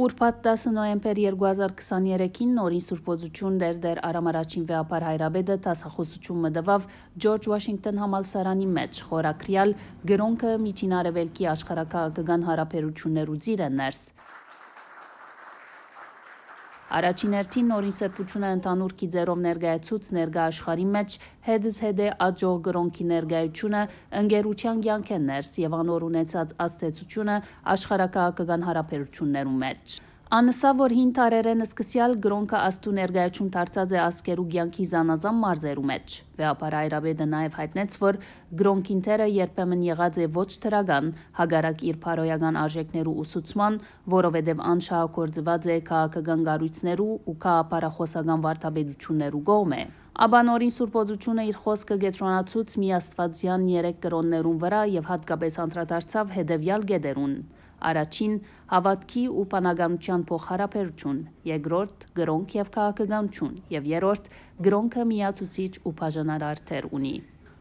Ուրբաթ 10 նոյեմբեր 2023-ին նորին սուրբոզություն դերդեր Արամ առաջին վեապար Հայրաբեդը տասախոսություն մտավ Ջորջ Վաշինգտոն համալսարանի մեջ խորակրյալ գրոնքը միջին արևելքի աշխարհակաղակական հարաբերություններ ու ծիրը ներս։ Առաջին հերթին նորիսեպությունը ընդանուր կիզերով ներկայացուց ներկայաշխարի մեջ հետս հետե աջող գրոնքի ներկայությունը ընկերության կյանքեն ներս եւ անոր ունեցած աստեցությունը աշխարհակահական հարաբերություններում մեջ։ Անսավոր հին տարերեն սկսյալ գրոնկը աստու ներգայացում դարձած է ասկերու ցանկի զանազան մարզերու մեջ։ Վեապար Այրաբեդը նաև հայտնեց, որ գրոնկինթերը երբեմն եղած է ոչ թրագան, հագարակ իր փարոյական արժեքներու ուսուցման, որովհետև անշահագործված է քաղաքական գառույցներու ու քաղաքապարախոսական վարդապետություններու գոմը։ Աբա նորին Սուրբոզությունը իր խոսքը գետրոնացուց միաստվածյան 3 կրոններուն վրա եւ հատկապես անդրադարձավ հետեւյալ գեդերուն. Առաջին՝ հավատքի ու պանագանության փոխհարաբերություն, երկրորդ՝ գրոնք եւ քաղաքականություն, եւ երրորդ՝ գրոնքը միացուցիչ ու բաժանարար թեր ունի։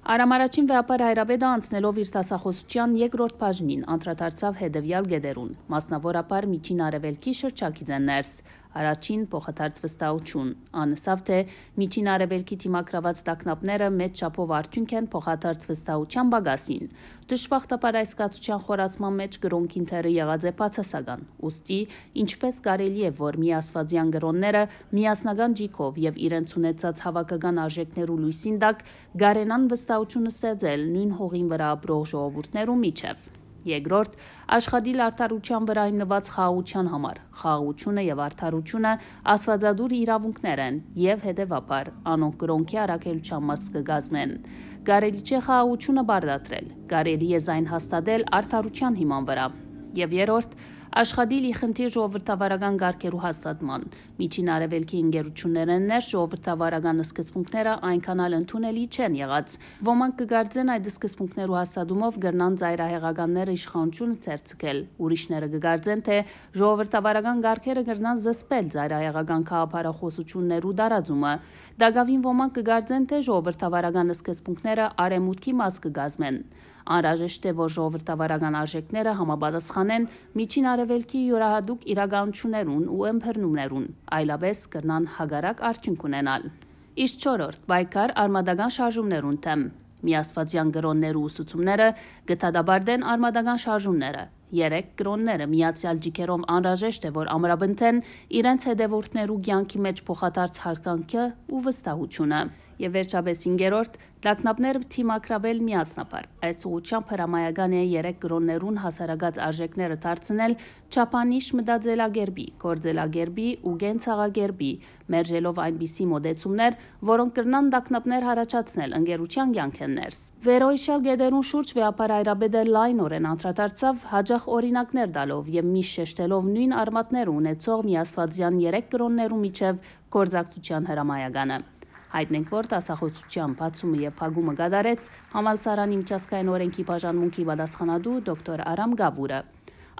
Արամարաչին վեապար Հայրաբեդը անցնելով իր տասախոսության երկրորդ բաժնին անդրադարձավ հետևյալ գեդերուն, մասնավորապես միջին արևելքի շրջակից են ներս, Առաջին՝ փոխադարձ վստահություն։ Անսավ թե միջին արևելքի թիմակրաված տակնապները մեծ չափով արդյունք են փոխադարձ վստահության բագասին։ Դժբախտաբար այս կացության խորացման մեջ գրոնքին թերը եղած է բացասական։ Ոստի, ինչպես կարելի է, որ միասվածյան գրոնները միասնական ջիքով եւ իրենց ունեցած հավաքական արժեքներու լույսին դակ գարենան վստահությունը ստեղծել նույն հողին վրա ապրող ժողովուրդներու միջև։ Երկրորդ՝ աշխատիլ արդարության վրա հիմնված խաղաղության համար։ Խաղաղությունը եւ արդարությունը աստվածադուր իրավունքներ են եւ հետեւաբար անոնք կրոնքի առաքելության մաս կգազմեն։ Կարելի չէ խաղաղությունը բարդատրել։ Կարելի է զայն հաստատել արդարության հիման վրա։ Եվ երրորդ՝ Աշխատիլի խնդիր ժողովրդավարական ղարքերու հաստատման։ Միջին Արևելքի ընկերություններեններ ժողովրդավարական սկզբունքները այնքան էլ ընդունելի չեն եղած։ Ոմանք կգարձեն այդ սկզբունքներու հաստատումով գրնան ծայրահեղականները իշխանությունը ծերծկել։ Ուրիշները կգարձեն, թե ժողովրդավարական ղարքերը գրնան զսպել ծայրահեղական քաղաքապարախոսություններու դարաձումը։ Դագավին ոմանք կգարձեն, թե ժողովրդավարական սկզբունքները արեմուտքի մաս կգազմեն։ Անհրաժեշտ է, որ ժողովրդավարական արժեքները համապատասխանեն Միջին Արևելքի յուրահատուկ իրականություններուն ու ըմբռնումներուն, այլապես կնան հագարակ արդյունք ունենալ։ Իսկ 4-րդ՝ պայքար արմատական շարժումներուն թեմ։ Միաստվածյան գրոններու ուսուցումները գտադաբարդեն արմատական շարժումները։ Երեք կրոնները միացյալ ջիքերով անհրաժեշտ է, որ ամրապնդեն իրենց հետևորդներու ցանկի մեջ փոխադարձ հարկանքը ու վստահությունը եւ վերջապես 5-րդ Տակնապներ թիմակրավել միասնապար։ Այս ուղղությամբ հրամայական է 3 գրոններուն հասարակած արժեքները դարձնել չափանիշ մտածելագերբի, գործելագերբի ու գենցաղագերբի, մերժելով այնպիսի մոդեցումներ, որոնք կրնան տակնապներ հարաճացնել ընկերության յանքեններս։ Վերոյշալ գեդերուն շուրջ վեապար այրաբեդը լայնորեն անդրադարձավ հաջող օրինակներ տալով եւ մի շեշտելով նույն արմատներ ունեցող միասվածյան 3 գրոններու միջև գործակցության հրամայականը։ Հայտնենք, որ դասախոսության բացումը եւ փակումը գդարեց համալսարանի միջազգային օրենքի բաժանմունքի պատասխանատու դոկտոր Արամ Գավուրը։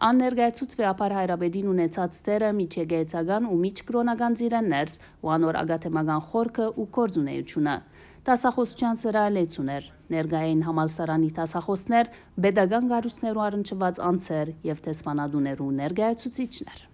Ան ներկայացուց վրապար Հայրաբեդին ունեցած դերը միջեգեյցական ու միջկրոնական ծիրեններս ու անոր ագաթեմական խորքը ու կորձունեությունը։ Տասախոսության սրալեցուն էր ներգային համալսարանի տասախոսներ, բեդագան գարուցներ ու արնչված անցեր եւ տեսանադուներ ու ներգայացուցիչներ։